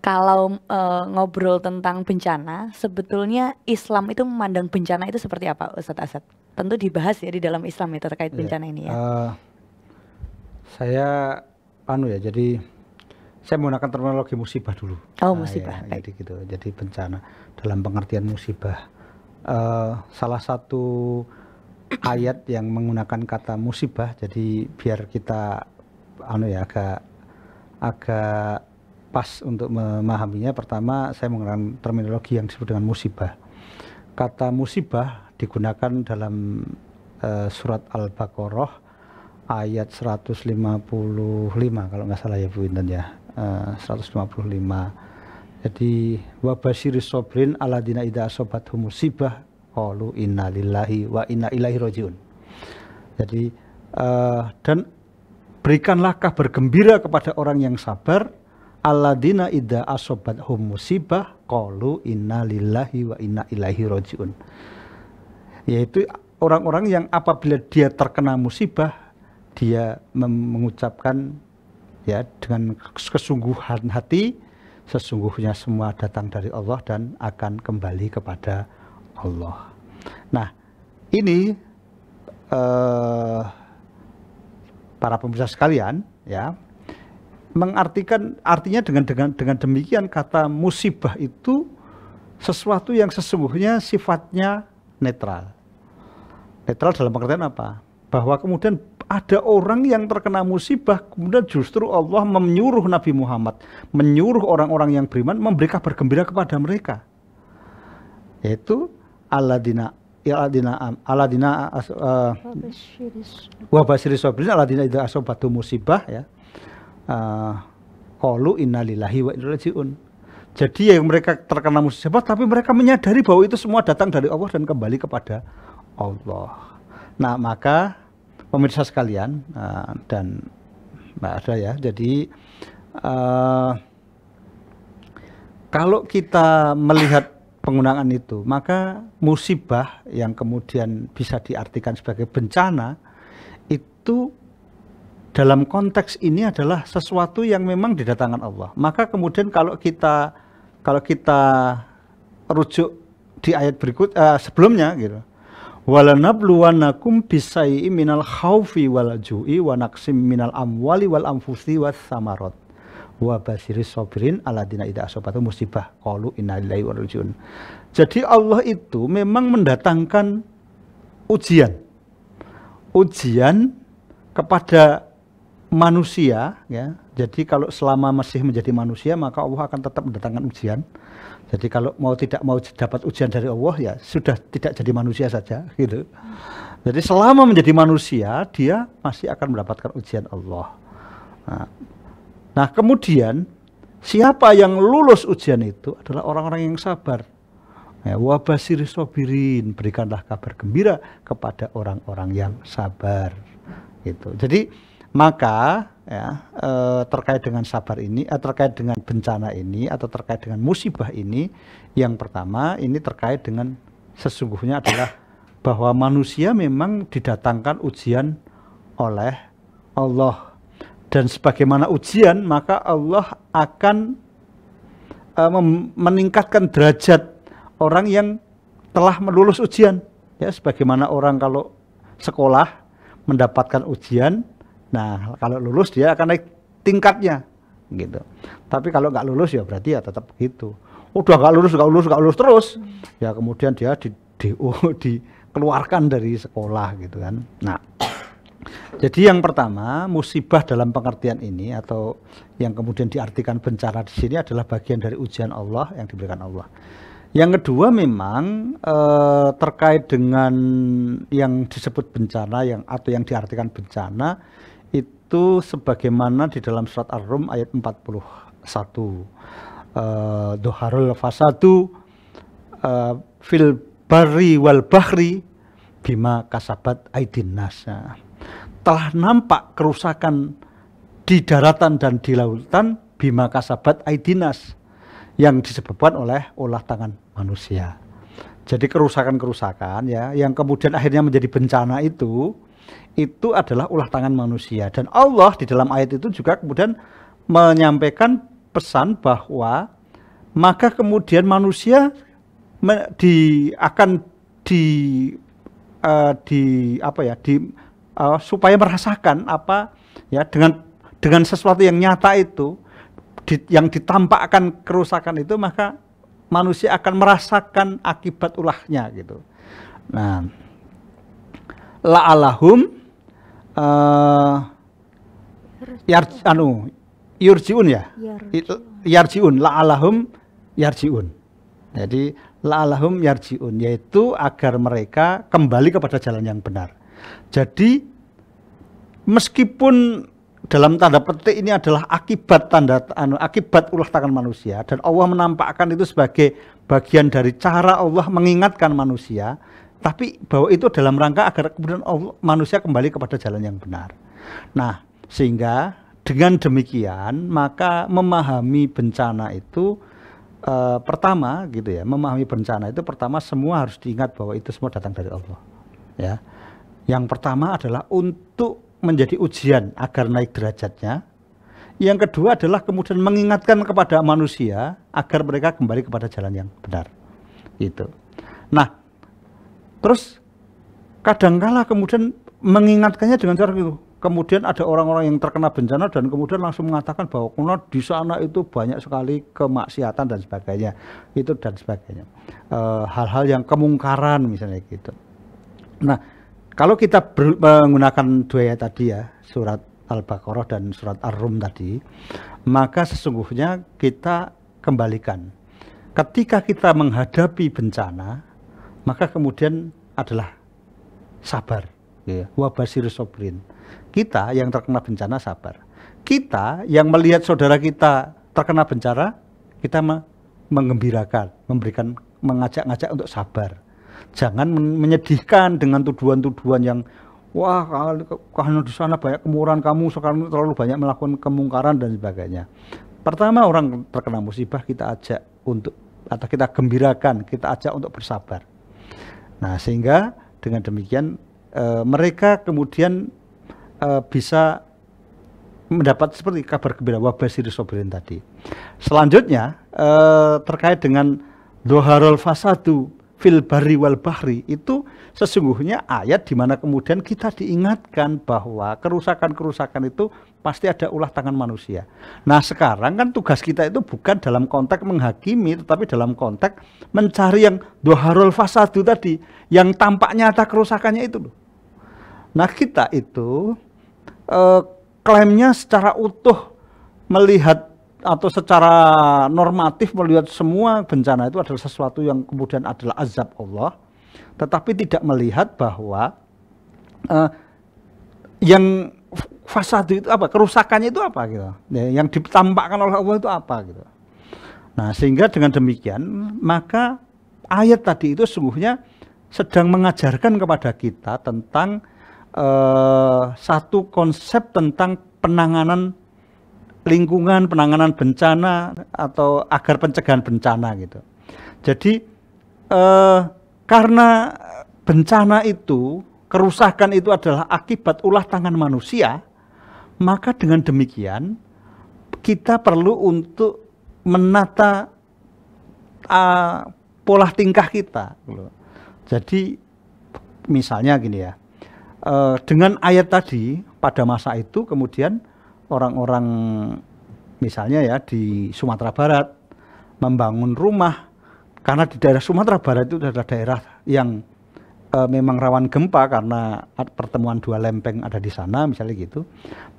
kalau uh, ngobrol tentang bencana, sebetulnya Islam itu memandang bencana itu seperti apa, Ustadz Asad? Tentu dibahas ya di dalam Islam ya terkait iya. bencana ya. ini ya. Uh, saya anu ya, jadi saya menggunakan terminologi musibah dulu. Oh nah, musibah. Ya, Jadi gitu, jadi bencana dalam pengertian musibah. Uh, salah satu ayat yang menggunakan kata musibah, jadi biar kita anu ya agak agak pas untuk memahaminya pertama saya menggunakan terminologi yang disebut dengan musibah kata musibah digunakan dalam uh, surat al-baqarah ayat 155 kalau nggak salah ya Bu Intan ya eh, uh, 155 jadi wabashiris sobrin aladina ida sobat humusibah qalu inna lillahi wa inna ilaihi rojiun jadi uh, dan berikanlah kabar gembira kepada orang yang sabar Alladina ida asobat hum musibah qalu inna lillahi wa inna ilaihi rajiun. Yaitu orang-orang yang apabila dia terkena musibah dia mengucapkan ya dengan kesungguhan hati sesungguhnya semua datang dari Allah dan akan kembali kepada Allah. Nah, ini eh, para pemirsa sekalian ya mengartikan artinya dengan dengan dengan demikian kata musibah itu sesuatu yang sesungguhnya sifatnya netral. Netral dalam pengertian apa? Bahwa kemudian ada orang yang terkena musibah kemudian justru Allah menyuruh Nabi Muhammad, menyuruh orang-orang yang beriman memberi kabar gembira kepada mereka. Yaitu aladina ya, aladina aladina uh, eh, wabasiri sabirin aladina ida asobatu musibah ya Kalu ah, uh, wa inna Jadi yang mereka terkena musibah tapi mereka menyadari bahwa itu semua datang dari Allah dan kembali kepada Allah. Nah maka pemirsa sekalian uh, dan Mbak ada ya. Jadi uh, kalau kita melihat penggunaan itu, maka musibah yang kemudian bisa diartikan sebagai bencana itu dalam konteks ini adalah sesuatu yang memang didatangkan Allah. Maka kemudian kalau kita kalau kita rujuk di ayat berikut uh, sebelumnya gitu. nabluwanakum bisai'i minal khaufi wal ju'i wa naqsim minal amwali wal anfusi was samarat wa basiris sabirin aladina idza asobatu musibah qalu inna lillahi wa Jadi Allah itu memang mendatangkan ujian. Ujian kepada manusia ya. Jadi kalau selama masih menjadi manusia maka Allah akan tetap mendatangkan ujian. Jadi kalau mau tidak mau dapat ujian dari Allah ya sudah tidak jadi manusia saja gitu. Jadi selama menjadi manusia dia masih akan mendapatkan ujian Allah. Nah, nah kemudian siapa yang lulus ujian itu adalah orang-orang yang sabar. Ya, wabasir sobirin berikanlah kabar gembira kepada orang-orang yang sabar. Gitu. Jadi maka ya eh, terkait dengan sabar ini, eh, terkait dengan bencana ini atau terkait dengan musibah ini, yang pertama ini terkait dengan sesungguhnya adalah bahwa manusia memang didatangkan ujian oleh Allah dan sebagaimana ujian maka Allah akan eh, meningkatkan derajat orang yang telah melulus ujian ya sebagaimana orang kalau sekolah mendapatkan ujian Nah, kalau lulus dia akan naik tingkatnya gitu. Tapi kalau nggak lulus ya berarti ya tetap gitu. Udah nggak lulus, nggak lulus, nggak lulus terus. Ya kemudian dia di DO dikeluarkan dari sekolah gitu kan. Nah, jadi yang pertama musibah dalam pengertian ini atau yang kemudian diartikan bencana di sini adalah bagian dari ujian Allah yang diberikan Allah. Yang kedua memang e, terkait dengan yang disebut bencana yang atau yang diartikan bencana itu sebagaimana di dalam surat Ar-Rum ayat 41. Uh, Doharul fasadu uh, fil bari wal bahri bima kasabat aidin nasa. Telah nampak kerusakan di daratan dan di lautan bima kasabat aidinas yang disebabkan oleh olah tangan manusia. Jadi kerusakan-kerusakan ya yang kemudian akhirnya menjadi bencana itu itu adalah ulah tangan manusia dan Allah di dalam ayat itu juga kemudian menyampaikan pesan bahwa maka kemudian manusia di akan di uh, di apa ya di uh, supaya merasakan apa ya dengan dengan sesuatu yang nyata itu di, yang ditampakkan kerusakan itu maka manusia akan merasakan akibat ulahnya gitu. Nah, la'alahum uh, yar anu yurjiun ya yarjiun la'alahum yarjiun jadi la'alahum yarjiun yaitu agar mereka kembali kepada jalan yang benar jadi meskipun dalam tanda petik ini adalah akibat tanda anu, akibat ulah tangan manusia dan Allah menampakkan itu sebagai bagian dari cara Allah mengingatkan manusia tapi bahwa itu dalam rangka agar kemudian Allah, manusia kembali kepada jalan yang benar. Nah, sehingga dengan demikian maka memahami bencana itu e, pertama gitu ya, memahami bencana itu pertama semua harus diingat bahwa itu semua datang dari Allah. Ya. Yang pertama adalah untuk menjadi ujian agar naik derajatnya. Yang kedua adalah kemudian mengingatkan kepada manusia agar mereka kembali kepada jalan yang benar. Itu. Nah, Terus kadangkala kemudian mengingatkannya dengan cara itu, Kemudian ada orang-orang yang terkena bencana dan kemudian langsung mengatakan bahwa kuno di sana itu banyak sekali kemaksiatan dan sebagainya, itu dan sebagainya. Eh, hal-hal e, yang kemungkaran misalnya gitu. Nah, kalau kita menggunakan dua ayat tadi ya, surat Al-Baqarah dan surat Ar-Rum tadi, maka sesungguhnya kita kembalikan. Ketika kita menghadapi bencana, maka kemudian adalah sabar. Yeah. Wabasir sobrin. Kita yang terkena bencana sabar. Kita yang melihat saudara kita terkena bencana, kita mengembirakan, memberikan, mengajak-ngajak untuk sabar. Jangan menyedihkan dengan tuduhan-tuduhan yang wah karena di sana banyak kemurahan kamu sekarang terlalu banyak melakukan kemungkaran dan sebagainya. Pertama orang terkena musibah kita ajak untuk atau kita gembirakan, kita ajak untuk bersabar. Nah, sehingga dengan demikian e, mereka kemudian e, bisa mendapat seperti kabar gembira wabah sobrin tadi. Selanjutnya e, terkait dengan doharul fasadu fil bari wal bahri itu sesungguhnya ayat di mana kemudian kita diingatkan bahwa kerusakan-kerusakan itu pasti ada ulah tangan manusia. Nah sekarang kan tugas kita itu bukan dalam konteks menghakimi, tetapi dalam konteks mencari yang doharul fasadu tadi, yang tampak nyata kerusakannya itu loh. Nah kita itu e, klaimnya secara utuh melihat atau secara normatif melihat semua bencana itu adalah sesuatu yang kemudian adalah azab Allah, tetapi tidak melihat bahwa e, yang fasad itu apa? Kerusakannya itu apa gitu. Ya, yang ditampakkan oleh Allah itu apa gitu. Nah, sehingga dengan demikian maka ayat tadi itu sungguhnya sedang mengajarkan kepada kita tentang uh, satu konsep tentang penanganan lingkungan, penanganan bencana atau agar pencegahan bencana gitu. Jadi uh, karena bencana itu kerusakan itu adalah akibat ulah tangan manusia, maka dengan demikian kita perlu untuk menata uh, pola tingkah kita. Jadi misalnya gini ya, uh, dengan ayat tadi pada masa itu kemudian orang-orang misalnya ya di Sumatera Barat membangun rumah karena di daerah Sumatera Barat itu adalah daerah yang uh, memang rawan gempa karena pertemuan dua lempeng ada di sana misalnya gitu,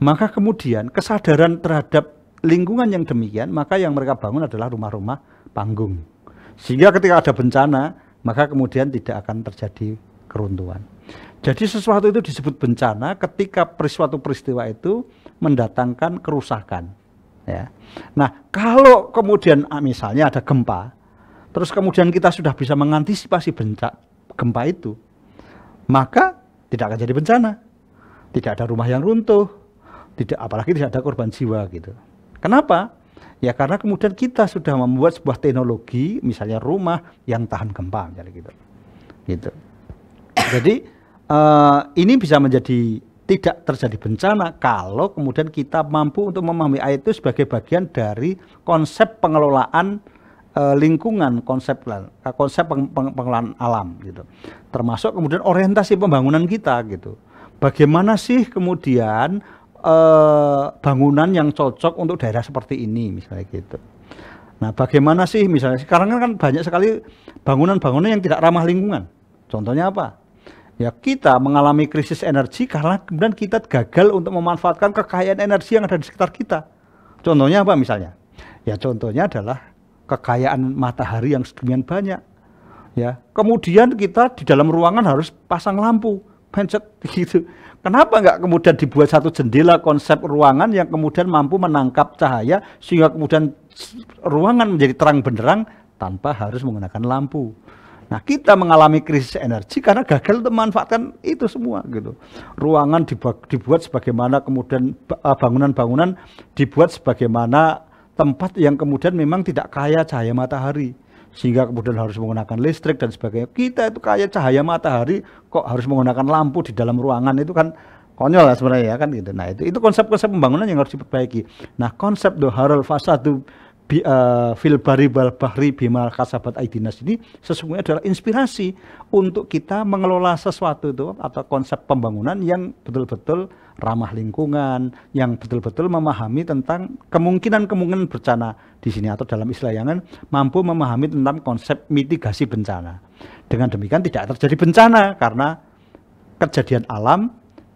maka kemudian kesadaran terhadap lingkungan yang demikian maka yang mereka bangun adalah rumah-rumah panggung. Sehingga ketika ada bencana maka kemudian tidak akan terjadi keruntuhan. Jadi sesuatu itu disebut bencana ketika suatu peristiwa itu mendatangkan kerusakan. Ya. Nah, kalau kemudian ah, misalnya ada gempa, terus kemudian kita sudah bisa mengantisipasi bencana gempa itu, maka tidak akan jadi bencana. Tidak ada rumah yang runtuh, tidak apalagi tidak ada korban jiwa gitu. Kenapa? Ya karena kemudian kita sudah membuat sebuah teknologi, misalnya rumah yang tahan gempa, misalnya gitu. Gitu. Jadi uh, ini bisa menjadi tidak terjadi bencana kalau kemudian kita mampu untuk memahami ayat itu sebagai bagian dari konsep pengelolaan eh, lingkungan konsep konsep peng, peng, pengelolaan alam gitu. Termasuk kemudian orientasi pembangunan kita gitu. Bagaimana sih kemudian eh, bangunan yang cocok untuk daerah seperti ini misalnya gitu. Nah, bagaimana sih misalnya sekarang kan, kan banyak sekali bangunan-bangunan yang tidak ramah lingkungan. Contohnya apa? Ya, kita mengalami krisis energi karena kemudian kita gagal untuk memanfaatkan kekayaan energi yang ada di sekitar kita. Contohnya apa misalnya? Ya, contohnya adalah kekayaan matahari yang sedemikian banyak. Ya, kemudian kita di dalam ruangan harus pasang lampu, pencet gitu. Kenapa nggak kemudian dibuat satu jendela konsep ruangan yang kemudian mampu menangkap cahaya sehingga kemudian ruangan menjadi terang benderang tanpa harus menggunakan lampu. Nah, kita mengalami krisis energi karena gagal untuk memanfaatkan itu semua gitu. Ruangan dibuat, dibuat sebagaimana kemudian bangunan-bangunan dibuat sebagaimana tempat yang kemudian memang tidak kaya cahaya matahari sehingga kemudian harus menggunakan listrik dan sebagainya. Kita itu kaya cahaya matahari kok harus menggunakan lampu di dalam ruangan itu kan konyol lah sebenarnya ya kan gitu. Nah itu itu konsep-konsep pembangunan yang harus diperbaiki. Nah konsep doharul fasadu bi, uh, fil bari bal bahri bimal kasabat aidinas ini sesungguhnya adalah inspirasi untuk kita mengelola sesuatu itu atau konsep pembangunan yang betul-betul ramah lingkungan, yang betul-betul memahami tentang kemungkinan-kemungkinan bencana di sini atau dalam istilah yang mampu memahami tentang konsep mitigasi bencana. Dengan demikian tidak terjadi bencana karena kejadian alam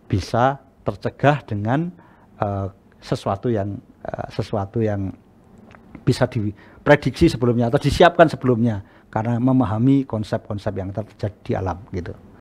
bisa tercegah dengan uh, sesuatu yang uh, sesuatu yang bisa diprediksi sebelumnya atau disiapkan sebelumnya karena memahami konsep-konsep yang terjadi di alam gitu.